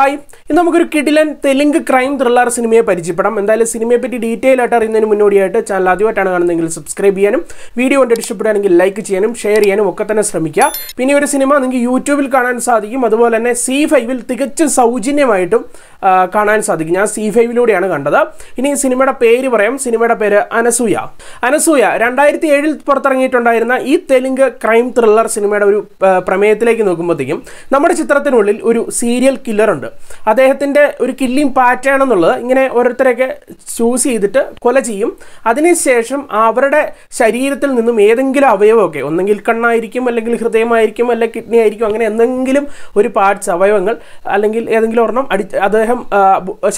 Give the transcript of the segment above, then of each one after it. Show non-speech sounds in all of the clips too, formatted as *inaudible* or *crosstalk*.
hi ഇന്ന് നമുക്കൊരു കിടിലൻ തെലുങ്ക് ക്രൈം ത്രില്ലർ സിനിമയെ പരിചയപ്പെടാം എന്തായാലും സിനിമയെ പറ്റി ഡീറ്റെയിൽ ആയിട്ട് അറിയുന്നതിന് മുന്നോടിയായിട്ട് ചാനൽ ആദ്യമായിട്ടാണ് കാണുന്നതെങ്കിൽ സബ്സ്ക്രൈബ് ചെയ്യാനും വീഡിയോ കണ്ടിട്ട് ഇഷ്ടപ്പെടുകയാണെങ്കിൽ ലൈക്ക് ചെയ്യാനും ഷെയർ ചെയ്യാനും ഒക്കെ തന്നെ ശ്രമിക്കുക പിന്നെ ഒരു സിനിമ നിങ്ങൾക്ക് യൂട്യൂബിൽ കാണാൻ സാധിക്കും അതുപോലെ തന്നെ സി ഫൈവിൽ തികച്ചും സൗജന്യമായിട്ടും കാണാൻ സാധിക്കും ഞാൻ സി ഫൈവിലൂടെയാണ് കണ്ടത് ഇനി സിനിമയുടെ പേര് പറയാം സിനിമയുടെ പേര് അനസൂയ അനസൂയ രണ്ടായിരത്തി ഏഴിൽ പുറത്തിറങ്ങിയിട്ടുണ്ടായിരുന്ന ഈ തെലുങ്ക് ക്രൈം ത്രില്ലർ സിനിമയുടെ ഒരു പ്രമേയത്തിലേക്ക് നോക്കുമ്പോഴത്തേക്കും നമ്മുടെ ചിത്രത്തിനുള്ളിൽ ഒരു സീരിയൽ കില്ലറുണ്ട് അദ്ദേഹത്തിൻ്റെ ഒരു കില്ലിംഗ് പാറ്റേൺ എന്നുള്ളത് ഇങ്ങനെ ഓരോരുത്തരെയൊക്കെ ചൂസ് ചെയ്തിട്ട് കൊല ചെയ്യും അതിനുശേഷം അവരുടെ ശരീരത്തിൽ നിന്നും ഏതെങ്കിലും അവയവമൊക്കെ ഒന്നെങ്കിൽ കണ്ണായിരിക്കും അല്ലെങ്കിൽ ഹൃദയമായിരിക്കും അല്ലെങ്കിൽ കിഡ്നി ആയിരിക്കും അങ്ങനെ എന്തെങ്കിലും ഒരു പാർട്സ് അവയവങ്ങൾ അല്ലെങ്കിൽ ഏതെങ്കിലും ഒരെണ്ണം അടി അദ്ദേഹം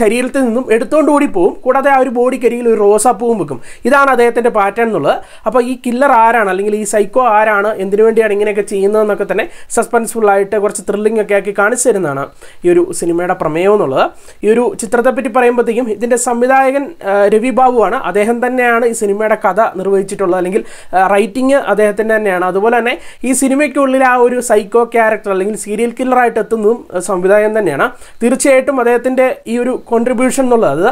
ശരീരത്തിൽ നിന്നും എടുത്തുകൊണ്ട് ഓടി പോവും കൂടാതെ ആ ഒരു ബോഡിക്കരികിൽ ഒരു റോസാപ്പൂവും വെക്കും ഇതാണ് അദ്ദേഹത്തിൻ്റെ പാറ്റേൺ എന്നുള്ളത് അപ്പോൾ ഈ കില്ലർ ആരാണ് അല്ലെങ്കിൽ ഈ സൈക്കോ ആരാണ് എന്തിനു വേണ്ടിയാണ് ഇങ്ങനെയൊക്കെ ചെയ്യുന്നതെന്നൊക്കെ തന്നെ സസ്പെൻസ്ഫുള്ളായിട്ട് കുറച്ച് ത്രില്ലിംഗ് ഒക്കെ ആക്കി കാണിച്ചു തരുന്നതാണ് ഈ ഒരു സിനിമയുടെ പ്രമേയം എന്നുള്ളത് ഈ ഒരു ചിത്രത്തെപ്പറ്റി പറയുമ്പോഴത്തേക്കും ഇതിൻ്റെ സംവിധായകൻ രവി ബാബുവാണ് അദ്ദേഹം തന്നെയാണ് ഈ സിനിമയുടെ കഥ നിർവഹിച്ചിട്ടുള്ളത് അല്ലെങ്കിൽ റൈറ്റിംഗ് അദ്ദേഹത്തിൻ്റെ തന്നെയാണ് അതുപോലെ തന്നെ ഈ സിനിമയ്ക്കുള്ളിൽ ആ ഒരു സൈക്കോ ക്യാരക്ടർ അല്ലെങ്കിൽ സീരിയൽ കില്ലറായിട്ട് എത്തുന്നതും സംവിധായകൻ തന്നെയാണ് തീർച്ചയായിട്ടും അദ്ദേഹം അദ്ദേഹത്തിൻ്റെ ഈ ഒരു കോൺട്രിബ്യൂഷൻ എന്നുള്ളത്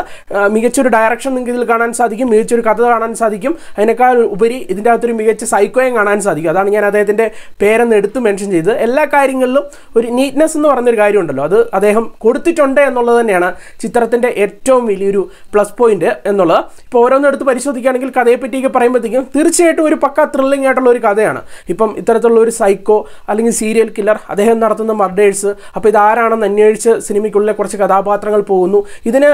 മികച്ചൊരു ഡയറക്ഷൻ നിങ്ങൾക്ക് ഇതിൽ കാണാൻ സാധിക്കും മികച്ചൊരു കഥ കാണാൻ സാധിക്കും അതിനേക്കാൾ ഉപരി ഇതിൻ്റെ അകത്തൊരു മികച്ച സൈക്കോയും കാണാൻ സാധിക്കും അതാണ് ഞാൻ അദ്ദേഹത്തിൻ്റെ പേരെന്ന് എടുത്ത് മെൻഷൻ ചെയ്തത് എല്ലാ കാര്യങ്ങളിലും ഒരു നീറ്റ്നെസ് എന്ന് പറഞ്ഞൊരു കാര്യമുണ്ടല്ലോ അത് അദ്ദേഹം കൊടുത്തിട്ടുണ്ട് എന്നുള്ളത് തന്നെയാണ് ചിത്രത്തിൻ്റെ ഏറ്റവും വലിയൊരു പ്ലസ് പോയിന്റ് എന്നുള്ളത് ഇപ്പോൾ എടുത്ത് പരിശോധിക്കുകയാണെങ്കിൽ കഥയെപ്പറ്റിയൊക്കെ പറയുമ്പോഴത്തേക്കും തീർച്ചയായിട്ടും ഒരു പക്ക ത്രില്ലിംഗ് ആയിട്ടുള്ള ഒരു കഥയാണ് ഇപ്പം ഇത്തരത്തിലുള്ള ഒരു സൈക്കോ അല്ലെങ്കിൽ സീരിയൽ കില്ലർ അദ്ദേഹം നടത്തുന്ന മർഡേഴ്സ് അപ്പോൾ ഇതാരാണെന്ന് അന്വേഷിച്ച് സിനിമയ്ക്കുള്ളിലെ കുറച്ച് കഥാ കഥാപാത്രങ്ങൾ പോകുന്നു ഇതിന്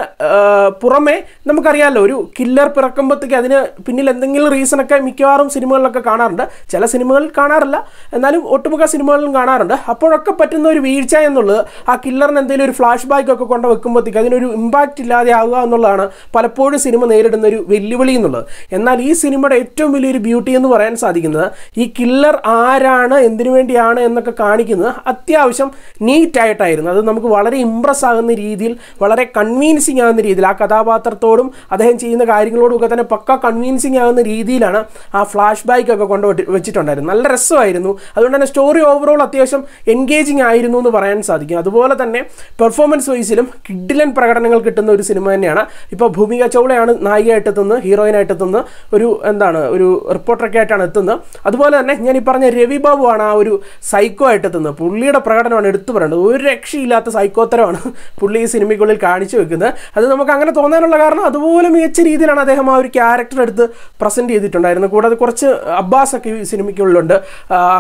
പുറമെ നമുക്കറിയാമല്ലോ ഒരു കില്ലർ പിറക്കുമ്പോഴത്തേക്ക് അതിന് പിന്നിൽ എന്തെങ്കിലും റീസണൊക്കെ മിക്കവാറും സിനിമകളിലൊക്കെ കാണാറുണ്ട് ചില സിനിമകളിൽ കാണാറില്ല എന്നാലും ഒട്ടുമുഖ സിനിമകളിലും കാണാറുണ്ട് അപ്പോഴൊക്കെ പറ്റുന്ന ഒരു വീഴ്ച എന്നുള്ളത് ആ കില്ലറിന് എന്തെങ്കിലും ഒരു ഫ്ലാഷ് ബാക്ക് ഒക്കെ കൊണ്ട് വെക്കുമ്പോഴത്തേക്ക് അതിനൊരു ഇമ്പാക്റ്റ് ഇല്ലാതെ ആവുക എന്നുള്ളതാണ് പലപ്പോഴും സിനിമ നേരിടുന്ന ഒരു വെല്ലുവിളി എന്നുള്ളത് എന്നാൽ ഈ സിനിമയുടെ ഏറ്റവും വലിയൊരു ബ്യൂട്ടി എന്ന് പറയാൻ സാധിക്കുന്നത് ഈ കില്ലർ ആരാണ് എന്തിനു വേണ്ടിയാണ് എന്നൊക്കെ കാണിക്കുന്നത് അത്യാവശ്യം നീറ്റായിട്ടായിരുന്നു അത് നമുക്ക് വളരെ ഇമ്പ്രസ് ആകുന്ന രീതി രീതിയിൽ വളരെ കൺവീൻസിങ് ആകുന്ന രീതിയിൽ ആ കഥാപാത്രത്തോടും അദ്ദേഹം ചെയ്യുന്ന കാര്യങ്ങളോടും ഒക്കെ തന്നെ പക്ക കൺവീൻസിങ് ആകുന്ന രീതിയിലാണ് ആ ഫ്ലാഷ് ബാക്ക് ഒക്കെ കൊണ്ട് വെച്ചിട്ടുണ്ടായിരുന്നു നല്ല രസമായിരുന്നു അതുകൊണ്ട് തന്നെ സ്റ്റോറി ഓവറോൾ അത്യാവശ്യം എൻഗേജിങ് ആയിരുന്നു എന്ന് പറയാൻ സാധിക്കും അതുപോലെ തന്നെ പെർഫോമൻസ് വൈസിലും കിഡിലൻ പ്രകടനങ്ങൾ കിട്ടുന്ന ഒരു സിനിമ തന്നെയാണ് ഇപ്പോൾ ഭൂമിക ചൗളയാണ് നായികയായിട്ട് എത്തുന്നത് ഹീറോയിനായിട്ട് എത്തുന്നത് ഒരു എന്താണ് ഒരു റിപ്പോർട്ടറൊക്കെ ആയിട്ടാണ് എത്തുന്നത് അതുപോലെ തന്നെ ഞാൻ ഈ പറഞ്ഞ രവി ബാബു ആണ് ആ ഒരു സൈക്കോ ആയിട്ട് എത്തുന്നത് പുള്ളിയുടെ പ്രകടനമാണ് എടുത്തു പറയുന്നത് ഒരു രക്ഷയില്ലാത്ത സൈക്കോത്തരമാണ് പുള്ളി ഈ സിനിമയ്ക്കുള്ളിൽ കാണിച്ചു വെക്കുന്നത് അത് നമുക്ക് അങ്ങനെ തോന്നാനുള്ള കാരണം അതുപോലെ മികച്ച രീതിയിലാണ് അദ്ദേഹം ആ ഒരു ക്യാരക്ടർ എടുത്ത് പ്രസൻറ്റ് ചെയ്തിട്ടുണ്ടായിരുന്നത് കൂടാതെ കുറച്ച് അബ്ബാസൊക്കെ ഈ സിനിമയ്ക്കുള്ളിലുണ്ട്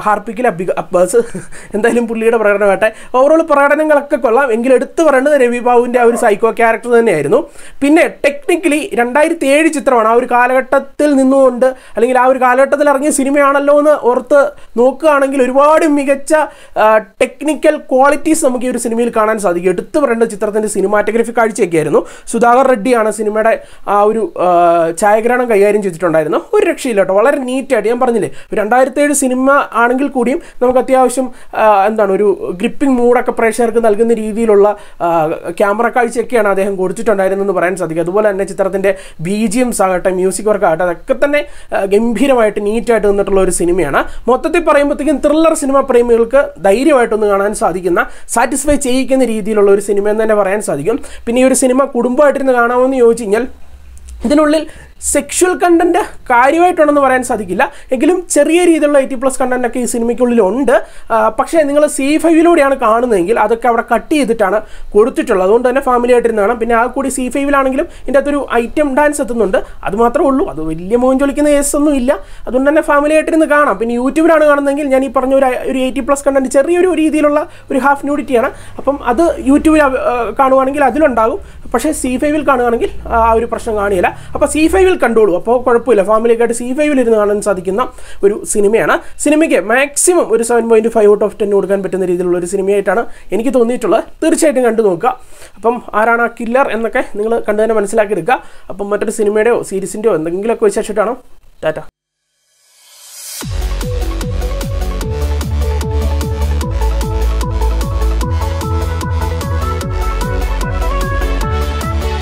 ഹാർപ്പിക്കിൽ അബ്ബി അബ്ബാസ് *laughs* എന്തായാലും പുള്ളിയുടെ പ്രകടനമാട്ടെ ഓവറോൾ പ്രകടനങ്ങളൊക്കെ കൊള്ളാം എങ്കിലും എടുത്തു പറയേണ്ടത് രവി ബാബുവിൻ്റെ ആ ഒരു സൈക്കോ ക്യാരക്ടർ തന്നെയായിരുന്നു പിന്നെ ടെക്നിക്കലി രണ്ടായിരത്തി ഏഴ് ചിത്രമാണ് ആ ഒരു കാലഘട്ടത്തിൽ നിന്നുകൊണ്ട് അല്ലെങ്കിൽ ആ ഒരു കാലഘട്ടത്തിൽ ഇറങ്ങിയ സിനിമയാണല്ലോ എന്ന് ഓർത്ത് നോക്കുകയാണെങ്കിൽ ഒരുപാട് മികച്ച ടെക്നിക്കൽ ക്വാളിറ്റീസ് നമുക്ക് ഈ ഒരു സിനിമയിൽ കാണാൻ സാധിക്കും എടുത്തു പറയേണ്ട ചിത്രം ചിത്രത്തിൻ്റെ സിനിമാറ്റഗ്രഫി കാഴ്ചയൊക്കെയായിരുന്നു സുധാകർ റെഡ്ഡിയാണ് സിനിമയുടെ ആ ഒരു ഛായാഗ്രഹണം കൈകാര്യം ചെയ്തിട്ടുണ്ടായിരുന്നു ഒരു രക്ഷയില്ല കേട്ടോ വളരെ നീറ്റായിട്ട് ഞാൻ പറഞ്ഞില്ലേ രണ്ടായിരത്തി ഏഴ് സിനിമ ആണെങ്കിൽ കൂടിയും നമുക്ക് അത്യാവശ്യം എന്താണ് ഒരു ഗ്രിപ്പിംഗ് മൂഡൊക്കെ പ്രേക്ഷകർക്ക് നൽകുന്ന രീതിയിലുള്ള ക്യാമറ കാഴ്ചയൊക്കെയാണ് അദ്ദേഹം കൊടുത്തിട്ടുണ്ടായിരുന്നതെന്ന് പറയാൻ സാധിക്കും അതുപോലെ തന്നെ ചിത്രത്തിൻ്റെ ബി ജി എംസ് ആകട്ടെ മ്യൂസിക് വർക്ക് ആകട്ടെ അതൊക്കെ തന്നെ ഗംഭീരമായിട്ട് നീറ്റായിട്ട് നിന്നിട്ടുള്ള ഒരു സിനിമയാണ് മൊത്തത്തിൽ പറയുമ്പോഴത്തേക്കും ത്രില്ലർ സിനിമ പ്രേമികൾക്ക് ധൈര്യമായിട്ടൊന്ന് കാണാൻ സാധിക്കുന്ന സാറ്റിസ്ഫൈ ചെയ്യിക്കുന്ന രീതിയിലുള്ള ഒരു സിനിമ എന്ന് തന്നെ പറയാൻ സാധിക്കും പിന്നെ ഈ ഒരു സിനിമ കുടുംബമായിട്ടിരുന്ന് കാണാമെന്ന് ചോദിച്ചു കഴിഞ്ഞാൽ ഇതിനുള്ളിൽ സെക്ഷൽ കണ്ടന്റ് കാര്യമായിട്ടുണ്ടെന്ന് പറയാൻ സാധിക്കില്ല എങ്കിലും ചെറിയ രീതിയിലുള്ള എയ്റ്റി പ്ലസ് കണ്ടന്റ് ഒക്കെ ഈ സിനിമയ്ക്കുള്ളിൽ ഉണ്ട് പക്ഷേ നിങ്ങൾ സി ഫൈവിലൂടെയാണ് കാണുന്നതെങ്കിൽ അതൊക്കെ അവിടെ കട്ട് ചെയ്തിട്ടാണ് കൊടുത്തിട്ടുള്ളത് അതുകൊണ്ട് തന്നെ ഫാമിലി ആയിട്ടിരുന്ന് കാണാം പിന്നെ ആ കൂടി സി ഫൈവിലാണെങ്കിലും ഇതിൻ്റെ അകത്തൊരു ഐറ്റം ഡാൻസ് എത്തുന്നുണ്ട് അത് മാത്രമേ ഉള്ളൂ അത് വലിയ മോൻ ചൊലിക്കുന്ന കേസൊന്നും ഇല്ല അതുകൊണ്ട് തന്നെ ഫാമിലി ആയിട്ടിരുന്ന് കാണാം പിന്നെ യൂട്യൂബിലാണ് കാണുന്നതെങ്കിൽ ഞാൻ ഈ പറഞ്ഞ ഒരു ഒരു എയ്റ്റി പ്ലസ് കണ്ടന്റ് ചെറിയൊരു രീതിയിലുള്ള ഒരു ഹാഫ് ന്യൂഡിറ്റിയാണ് അപ്പം അത് യൂട്യൂബിൽ കാണുവാണെങ്കിൽ അതിലുണ്ടാകും പക്ഷേ സി ഫൈവിൽ കാണുകയാണെങ്കിൽ ആ ഒരു പ്രശ്നം കാണില്ല അപ്പോൾ സി ഫൈവ് ഫൈവിൽ കണ്ടോളൂ അപ്പോൾ കുഴപ്പമില്ല ഫാമിലിക്കായിട്ട് സി ഫൈവിൽ ഇരുന്ന് കാണാൻ സാധിക്കുന്ന ഒരു സിനിമയാണ് സിനിമയ്ക്ക് മാക്സിമം ഒരു seven point five out of ten കൊടുക്കാൻ പറ്റുന്ന രീതിയിലുള്ള ഒരു സിനിമയായിട്ടാണ് എനിക്ക് തോന്നിയിട്ടുള്ളത് തീർച്ചയായിട്ടും കണ്ടു നോക്കുക അപ്പം ആരാണ് ആ കില്ലർ എന്നൊക്കെ നിങ്ങൾ കണ്ടു തന്നെ മനസ്സിലാക്കി എടുക്കുക അപ്പം മറ്റൊരു സിനിമയുടെയോ സീരീസിൻ്റെയോ എന്തെങ്കിലുമൊക്കെ വിശേഷിച്ചിട്ടാണോ ടാറ്റ